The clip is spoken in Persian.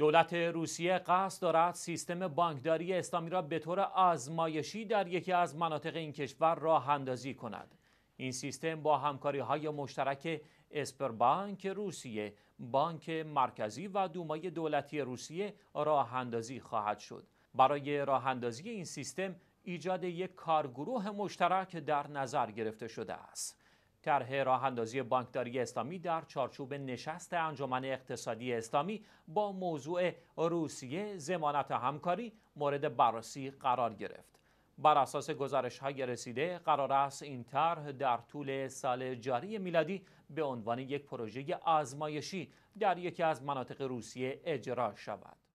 دولت روسیه قصد دارد سیستم بانکداری اسلامی را به طور آزمایشی در یکی از مناطق این کشور راه اندازی کند. این سیستم با همکاری های مشترک اسپربانک روسیه، بانک مرکزی و دومای دولتی روسیه راه اندازی خواهد شد. برای راه اندازی این سیستم ایجاد یک کارگروه مشترک در نظر گرفته شده است. طرح راه اندازی بانکداری اسلامی در چارچوب نشست انجمن اقتصادی اسلامی با موضوع روسیه زمانت همکاری مورد بررسی قرار گرفت. بر اساس گزارش های رسیده قرار است این طرح در طول سال جاری میلادی به عنوان یک پروژه آزمایشی در یکی از مناطق روسیه اجرا شود.